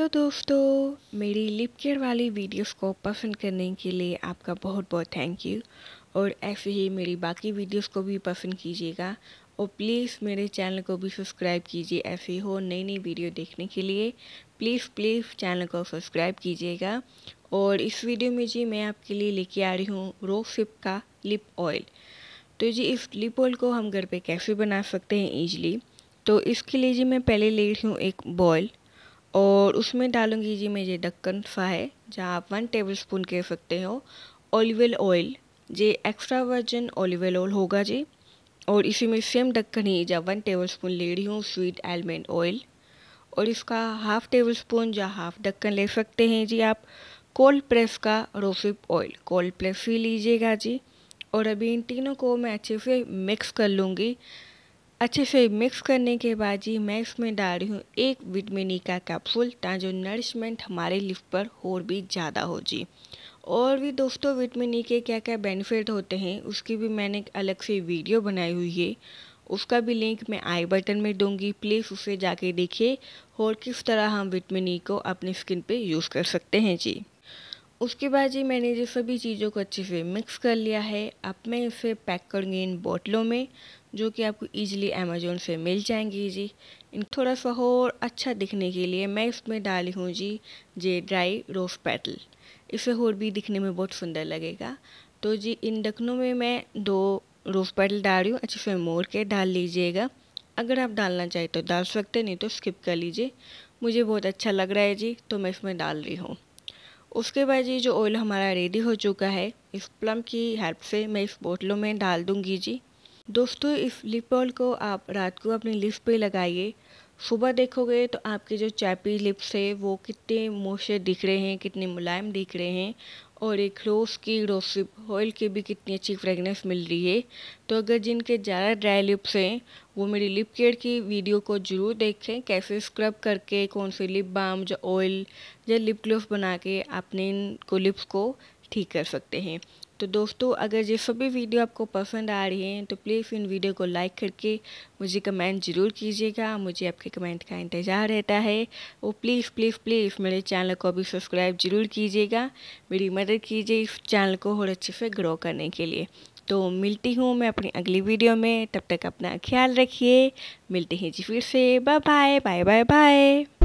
hello दोस्तों मेरी lip care वाली वीडियोस को पसंद करने के लिए आपका बहुत बहुत थैंक यू और ऐसे ही मेरी बाकी वीडियोस को भी पसंद कीजिएगा और प्लीज़ मेरे चैनल को भी सब्सक्राइब कीजिए ऐसे हो नई नई वीडियो देखने के लिए प्लीज़ प्लीज़ चैनल को सब्सक्राइब कीजिएगा और इस वीडियो में जी मैं आपके लिए लेके आ रही हूँ रोसिप का लिप ऑयल तो जी इस लिप ऑयल को हम घर पर कैसे बना सकते हैं ईजिली तो इसके लिए जी मैं पहले ले रही हूँ एक बॉयल और उसमें डालूँगी जी मैं ये डक्कन फ्राई जहाँ आप वन टेबल स्पून कह सकते हो ओलिवल ऑयल जे एक्स्ट्रा वर्जन ओलिवल ऑयल होगा जी और इसी में सेम डक्कन ही जहाँ वन टेबल स्पून ले रही हूँ स्वीट आलमंड ऑयल और इसका हाफ टेबल स्पून या हाफ ढक्कन ले सकते हैं जी आप कोल्ड प्रेस का रोसिप ऑयल कोल्ड प्रेस ही लीजिएगा जी और अभी इन तीनों को मैं अच्छे से मिक्स कर लूँगी अच्छे से मिक्स करने के बाद जी मैं इसमें डाल रही हूँ एक विटमिन ई e का कैप्सूल ताजो नरिशमेंट हमारे लिप पर और भी ज़्यादा हो जी और भी दोस्तों विटमिन ई e के क्या क्या बेनिफिट होते हैं उसकी भी मैंने अलग से वीडियो बनाई हुई है उसका भी लिंक मैं आई बटन में दूंगी प्लीज़ उसे जाके देखिए और किस तरह हम विटमिन ई e को अपनी स्किन पे यूज़ कर सकते हैं जी उसके बाद जी मैंने ये सभी चीज़ों को अच्छे से मिक्स कर लिया है अब मैं इसे पैक करूँगी इन बोतलों में जो कि आपको इजीली अमेजोन से मिल जाएंगी जी इन थोड़ा सा और अच्छा दिखने के लिए मैं इसमें डाली हूँ जी जे ड्राई रोज पेटल इसे और भी दिखने में बहुत सुंदर लगेगा तो जी इन डखनों में मैं दो रोज पेटल डाल रही हूँ अच्छे से मोड़ के डाल लीजिएगा अगर आप डालना चाहें तो डाल सकते नहीं तो स्किप कर लीजिए मुझे बहुत अच्छा लग रहा है जी तो मैं इसमें डाल रही हूँ उसके बाद ये जो ऑयल हमारा रेडी हो चुका है इस प्लम की हेल्प से मैं इस बोतलों में डाल दूंगी जी दोस्तों इस लिप ऑयल को आप रात को अपनी लिप पे लगाइए सुबह देखोगे तो आपके जो चैपी लिप्स है वो कितने मोशे दिख रहे हैं कितने मुलायम दिख रहे हैं और एक रोज़ की रोसिप ऑयल की भी कितनी अच्छी फ्रेगनेंस मिल रही है तो अगर जिनके ज़्यादा ड्राई लिप्स हैं वो मेरी लिप केयर की वीडियो को ज़रूर देखें कैसे स्क्रब करके कौन से लिप बाम जो ऑयल या लिप ग्लोव बना के अपने इनको लिप्स को ठीक कर सकते हैं तो दोस्तों अगर ये सभी वीडियो आपको पसंद आ रही हैं तो प्लीज़ इन वीडियो को लाइक करके मुझे कमेंट ज़रूर कीजिएगा मुझे आपके कमेंट का इंतज़ार रहता है और प्लीज़ प्लीज़ प्लीज़ मेरे चैनल को भी सब्सक्राइब ज़रूर कीजिएगा मेरी मदद कीजिए इस चैनल को और अच्छे से ग्रो करने के लिए तो मिलती हूँ मैं अपनी अगली वीडियो में तब तक अपना ख्याल रखिए मिलते हैं जी फिर से bye bye bye bye bye